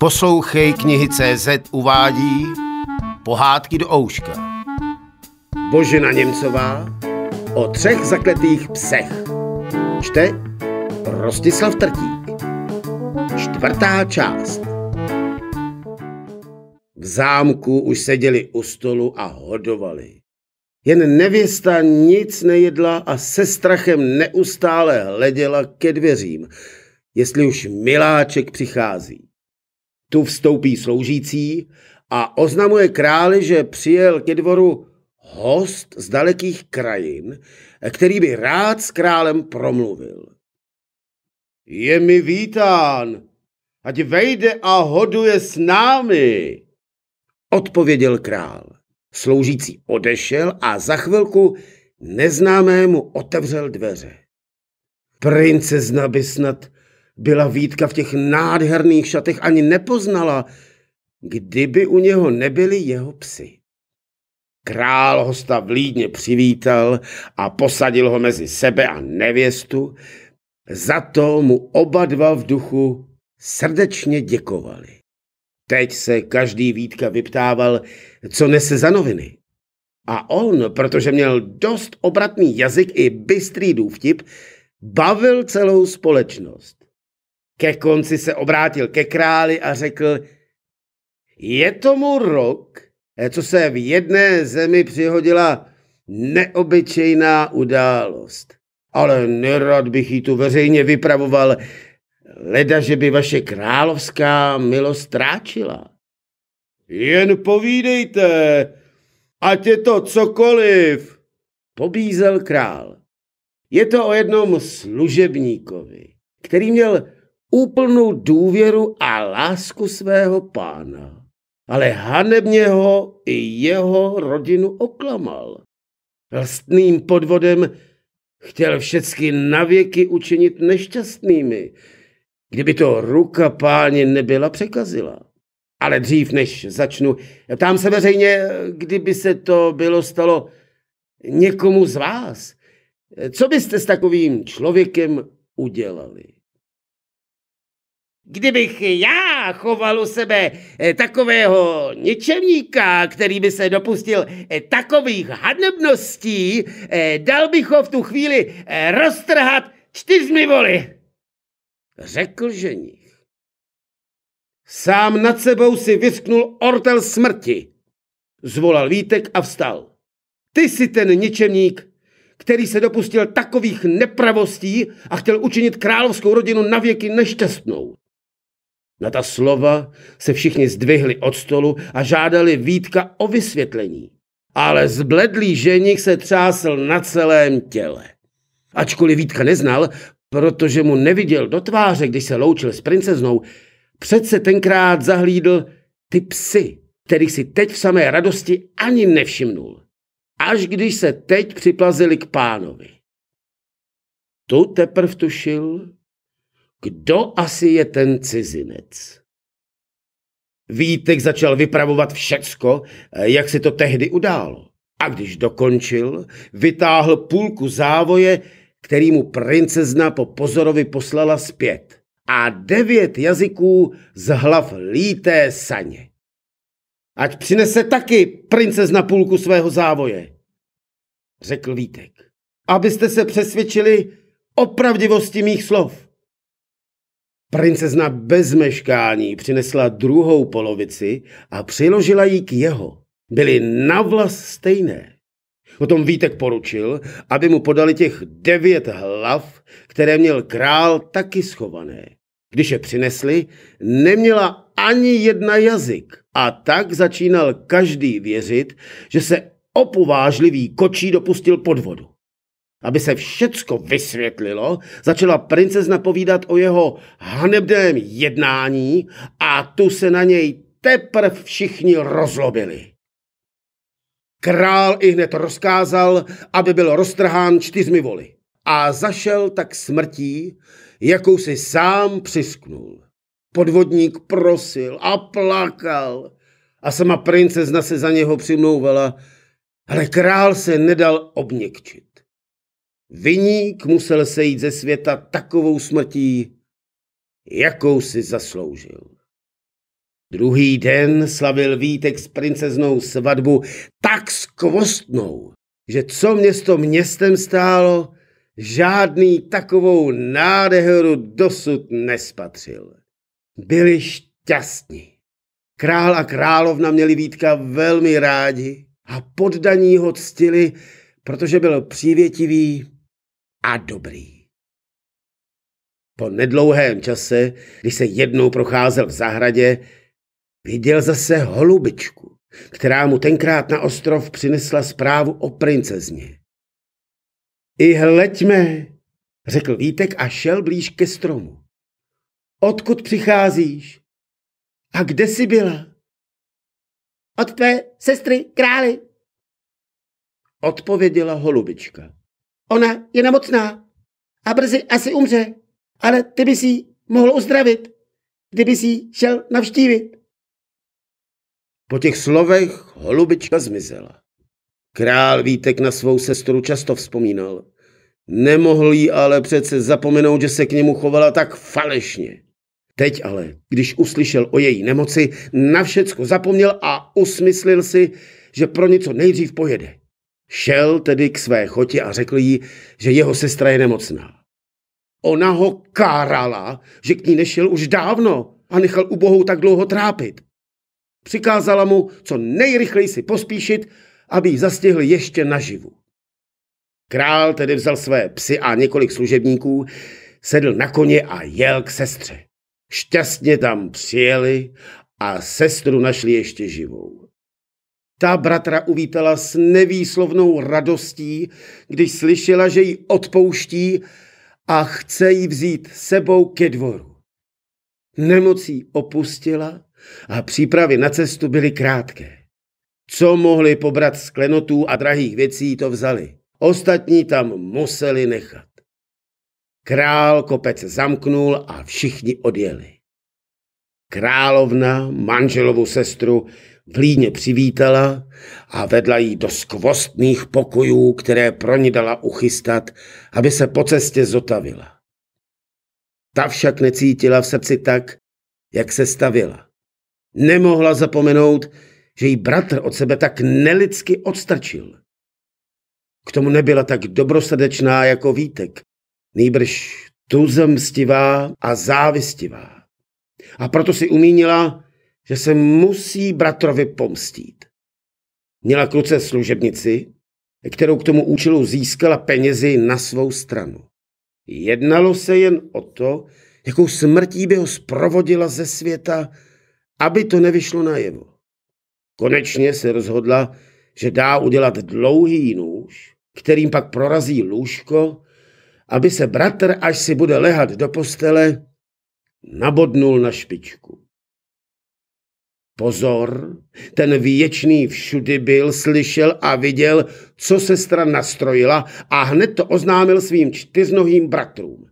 Poslouchej knihy CZ uvádí Pohádky do ouška. Božena Němcová o třech zakletých psech. Čte Rostislav Trtík. Čtvrtá část. V zámku už seděli u stolu a hodovali. Jen nevěsta nic nejedla a se strachem neustále hleděla ke dveřím, jestli už miláček přichází. Tu vstoupí sloužící a oznamuje králi, že přijel ke dvoru host z dalekých krajin, který by rád s králem promluvil. Je mi vítán, ať vejde a hoduje s námi, odpověděl král. Sloužící odešel a za chvilku neznámému otevřel dveře. Princezna by snad byla Vítka v těch nádherných šatech ani nepoznala, kdyby u něho nebyli jeho psy. Král hosta vlídně přivítal a posadil ho mezi sebe a nevěstu, za to mu oba dva v duchu srdečně děkovali. Teď se každý Vítka vyptával, co nese za noviny. A on, protože měl dost obratný jazyk i bystrý důvtip, bavil celou společnost ke konci se obrátil ke králi a řekl, je tomu rok, co se v jedné zemi přihodila neobyčejná událost. Ale nerad bych ji tu veřejně vypravoval, leda, že by vaše královská milost tráčila. Jen povídejte, ať je to cokoliv, pobízel král. Je to o jednom služebníkovi, který měl úplnou důvěru a lásku svého pána, ale hanebně ho i jeho rodinu oklamal. Vlastným podvodem chtěl všecky navěky učinit nešťastnými, kdyby to ruka páně nebyla překazila. Ale dřív než začnu, ptám se veřejně, kdyby se to bylo stalo někomu z vás, co byste s takovým člověkem udělali? Kdybych já choval u sebe eh, takového ničelníka, který by se dopustil eh, takových hadnebností, eh, dal bych ho v tu chvíli roztrhat čtyřmi voli. Řekl ženich. Sám nad sebou si vysknul ortel smrti. Zvolal Vítek a vstal. Ty jsi ten ničemník, který se dopustil takových nepravostí a chtěl učinit královskou rodinu navěky nešťastnou. Na ta slova se všichni zdvihli od stolu a žádali Vítka o vysvětlení. Ale zbledlý ženich se třásl na celém těle. Ačkoliv Vítka neznal, protože mu neviděl do tváře, když se loučil s princeznou, přece tenkrát zahlídl ty psy, kterých si teď v samé radosti ani nevšimnul. Až když se teď připlazili k pánovi. Tu teprv tušil, kdo asi je ten cizinec? Vítek začal vypravovat všecko, eh, jak se to tehdy událo. A když dokončil, vytáhl půlku závoje, který mu princezna po pozorovi poslala zpět a devět jazyků z hlav líté saně. Ať přinese taky princezna půlku svého závoje, řekl Vítek, abyste se přesvědčili o pravdivosti mých slov. Princezna bez meškání přinesla druhou polovici a přiložila ji k jeho. Byly na vlas stejné. Potom Vítek poručil, aby mu podali těch devět hlav, které měl král taky schované. Když je přinesli, neměla ani jedna jazyk. A tak začínal každý věřit, že se opovážlivý kočí dopustil podvodu aby se všecko vysvětlilo, začala princezna povídat o jeho hanebném jednání a tu se na něj teprv všichni rozlobili. Král i hned rozkázal, aby byl roztrhán čtyřmi voli a zašel tak smrtí, jakou si sám přisknul. Podvodník prosil a plakal a sama princezna se za něho přimlouvala, ale král se nedal obněkčit. Viník musel sejít ze světa takovou smrtí, jakou si zasloužil. Druhý den slavil Vítek s princeznou svatbu tak skvostnou, že co město městem stálo, žádný takovou nádehru dosud nespatřil. Byli šťastní. Král a královna měli Vítka velmi rádi a poddaní ho ctili, protože byl přívětivý a dobrý. Po nedlouhém čase, když se jednou procházel v zahradě, viděl zase holubičku, která mu tenkrát na ostrov přinesla zprávu o princezně. I hleďme, řekl Vítek a šel blíž ke stromu. Odkud přicházíš? A kde jsi byla? Od tvé sestry králi, odpověděla holubička. Ona je nemocná a brzy asi umře, ale ty bys jí mohl uzdravit, kdyby jí šel navštívit. Po těch slovech holubička zmizela. Král Vítek na svou sestru často vzpomínal. Nemohl jí ale přece zapomenout, že se k němu chovala tak falešně. Teď ale, když uslyšel o její nemoci, na všecko zapomněl a usmyslil si, že pro něco nejdřív pojede. Šel tedy k své choti a řekl jí, že jeho sestra je nemocná. Ona ho kárala, že k ní nešel už dávno a nechal ubohou tak dlouho trápit. Přikázala mu, co nejrychleji si pospíšit, aby ji zastihl ještě naživu. Král tedy vzal své psy a několik služebníků, sedl na koně a jel k sestře. Šťastně tam přijeli a sestru našli ještě živou. Ta bratra uvítala s nevýslovnou radostí, když slyšela, že ji odpouští a chce ji vzít sebou ke dvoru. Nemocí opustila a přípravy na cestu byly krátké. Co mohli pobrat z klenotů a drahých věcí, to vzali. Ostatní tam museli nechat. Král kopec zamknul a všichni odjeli. Královna, manželovu sestru, vlídně přivítala a vedla jí do skvostných pokojů, které pro ní dala uchystat, aby se po cestě zotavila. Ta však necítila v srdci tak, jak se stavila. Nemohla zapomenout, že jí bratr od sebe tak nelidsky odstrčil. K tomu nebyla tak dobrosrdečná jako Vítek, nejbrž tuzemstivá a závistivá. A proto si umínila, že se musí bratrovi pomstít. Měla kluce služebnici, kterou k tomu účelu získala penězi na svou stranu. Jednalo se jen o to, jakou smrtí by ho sprovodila ze světa, aby to nevyšlo najevo. Konečně se rozhodla, že dá udělat dlouhý nůž, kterým pak prorazí lůžko, aby se bratr, až si bude lehat do postele, nabodnul na špičku. Pozor, ten výječný všudy byl, slyšel a viděl, co sestra nastrojila a hned to oznámil svým čtyřnohým bratrům.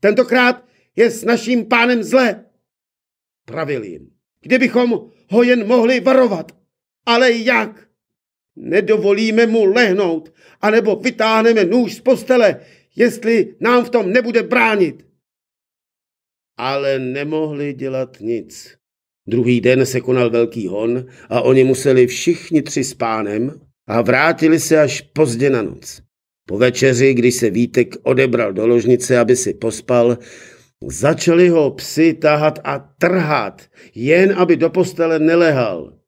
Tentokrát je s naším pánem zle, pravil jim. Kdybychom ho jen mohli varovat, ale jak? Nedovolíme mu lehnout, anebo vytáhneme nůž z postele, jestli nám v tom nebude bránit. Ale nemohli dělat nic Druhý den se konal velký hon a oni museli všichni tři s pánem a vrátili se až pozdě na noc. Po večeři, když se Vítek odebral do ložnice, aby si pospal, začali ho psy tahat a trhat, jen aby do postele nelehal.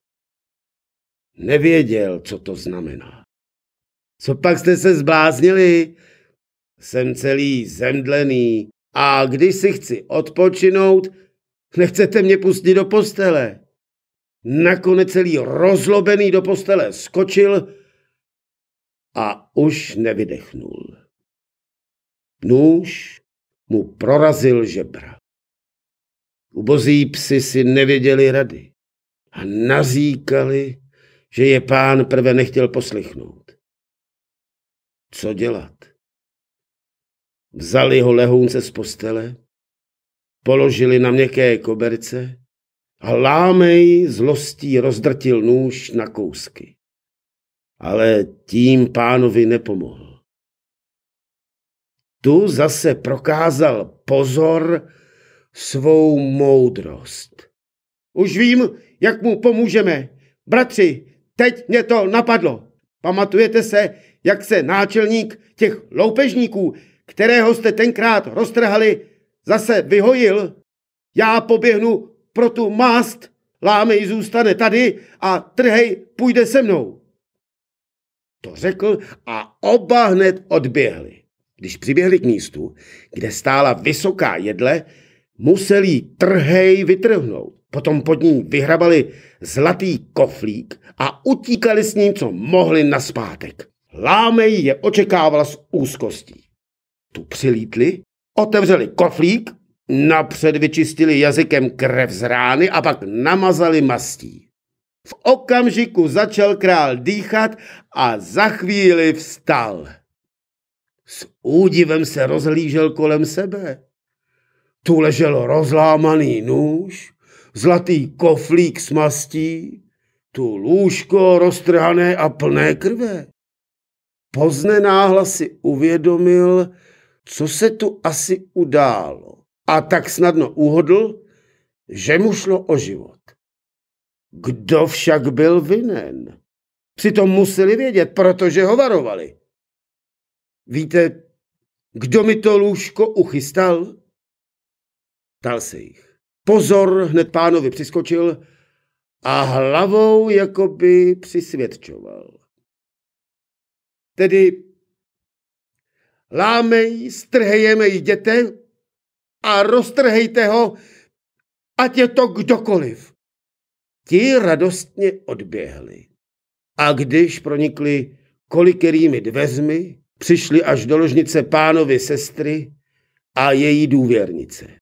Nevěděl, co to znamená. Co pak jste se zbláznili? Jsem celý zemdlený a když si chci odpočinout, Nechcete mě pustit do postele. Nakonec celý rozlobený do postele skočil a už nevydechnul. Nůž mu prorazil žebra. Ubozí psi si nevěděli rady a nazíkali, že je pán prve nechtěl poslychnout. Co dělat? Vzali ho lehounce z postele, položili na měkké koberce a lámej zlostí rozdrtil nůž na kousky. Ale tím pánovi nepomohl. Tu zase prokázal pozor svou moudrost. Už vím, jak mu pomůžeme. Bratři, teď mě to napadlo. Pamatujete se, jak se náčelník těch loupežníků, kterého jste tenkrát roztrhali, zase vyhojil, já poběhnu pro tu mást, lámej zůstane tady a trhej půjde se mnou. To řekl a oba hned odběhli. Když přiběhli k místu, kde stála vysoká jedle, museli jí trhej vytrhnout. Potom pod ní vyhrabali zlatý koflík a utíkali s ním, co mohli na naspátek. Lámej je očekávala s úzkostí. Tu přilítli Otevřeli koflík, napřed vyčistili jazykem krev z rány a pak namazali mastí. V okamžiku začal král dýchat a za chvíli vstal. S údivem se rozhlížel kolem sebe. Tu ležel rozlámaný nůž, zlatý koflík s mastí, tu lůžko roztrhané a plné krve. náhla si uvědomil, co se tu asi událo. A tak snadno uhodl, že mu šlo o život. Kdo však byl vinen? Přitom museli vědět, protože ho varovali. Víte, kdo mi to lůžko uchystal? Tal se jich. Pozor, hned pánovi přiskočil a hlavou jakoby přisvědčoval. Tedy Lámej, strhejeme jděte a roztrhejte ho, ať je to kdokoliv. Ti radostně odběhli. A když pronikli kolikerými dveřmi, přišli až do ložnice pánovy sestry a její důvěrnice.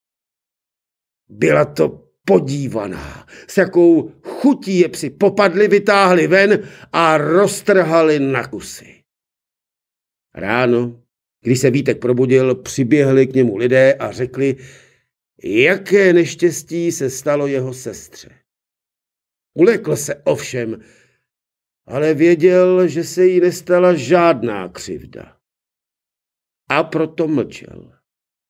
Byla to podívaná, s jakou chutí je psi popadli, vytáhli ven a roztrhali na kusy. Ráno když se Vítek probudil, přiběhli k němu lidé a řekli, jaké neštěstí se stalo jeho sestře. Ulekl se ovšem, ale věděl, že se jí nestala žádná křivda. A proto mlčel.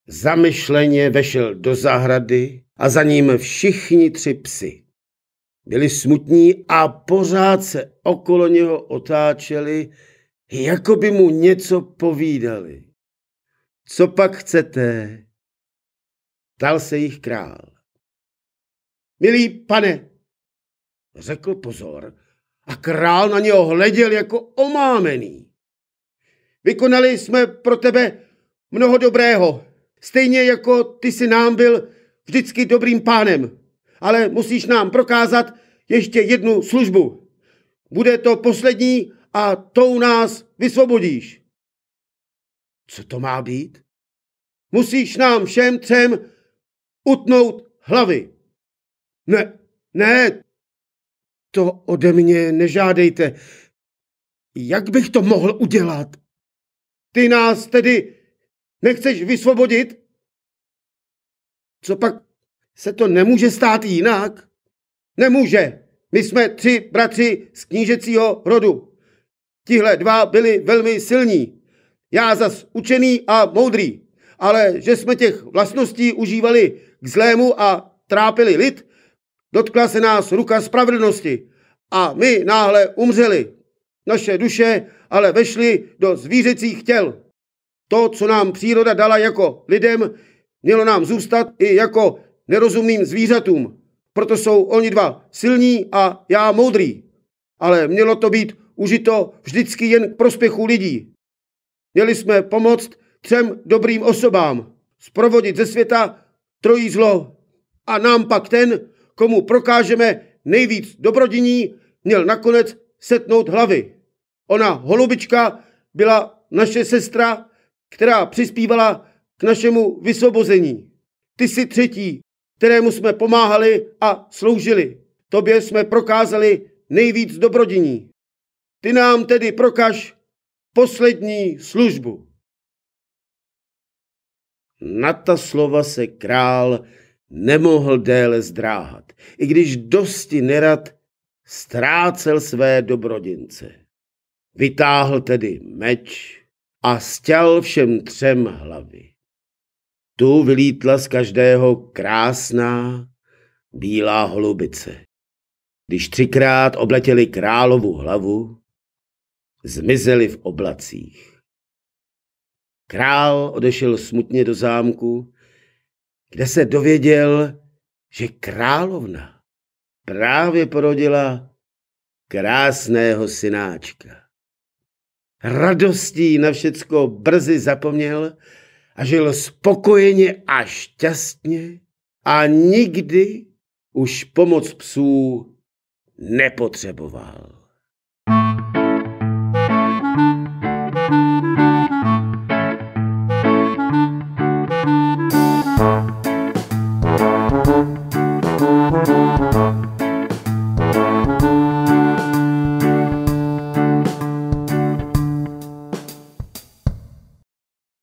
Zamyšleně vešel do zahrady a za ním všichni tři psy. Byli smutní a pořád se okolo něho otáčeli, jako by mu něco povídali. Co pak chcete? Ptal se jich král. Milý pane, řekl pozor, a král na něho hleděl jako omámený. Vykonali jsme pro tebe mnoho dobrého, stejně jako ty jsi nám byl vždycky dobrým pánem, ale musíš nám prokázat ještě jednu službu. Bude to poslední a tou nás vysvobodíš. Co to má být? Musíš nám všem třem utnout hlavy. Ne, ne, to ode mě nežádejte. Jak bych to mohl udělat? Ty nás tedy nechceš vysvobodit? Co pak se to nemůže stát jinak? Nemůže. My jsme tři bratři z knížecího rodu. Tihle dva byli velmi silní. Já zas učený a moudrý, ale že jsme těch vlastností užívali k zlému a trápili lid, dotkla se nás ruka spravedlnosti a my náhle umřeli. Naše duše ale vešly do zvířecích těl. To, co nám příroda dala jako lidem, mělo nám zůstat i jako nerozumným zvířatům. Proto jsou oni dva silní a já moudrý. Ale mělo to být užito vždycky jen k prospěchu lidí. Měli jsme pomoct třem dobrým osobám, sprovodit ze světa trojí zlo. A nám pak ten, komu prokážeme nejvíc dobrodiní, měl nakonec setnout hlavy. Ona holubička byla naše sestra, která přispívala k našemu vysvobození. Ty jsi třetí, kterému jsme pomáhali a sloužili. Tobě jsme prokázali nejvíc dobrodiní. Ty nám tedy prokaž poslední službu. Na ta slova se král nemohl déle zdráhat, i když dosti nerad ztrácel své dobrodince. Vytáhl tedy meč a stěl všem třem hlavy. Tu vylítla z každého krásná bílá holubice. Když třikrát obletěli královu hlavu, zmizely v oblacích. Král odešel smutně do zámku, kde se dověděl, že královna právě porodila krásného synáčka. Radostí na všecko brzy zapomněl a žil spokojeně a šťastně a nikdy už pomoc psů nepotřeboval. Música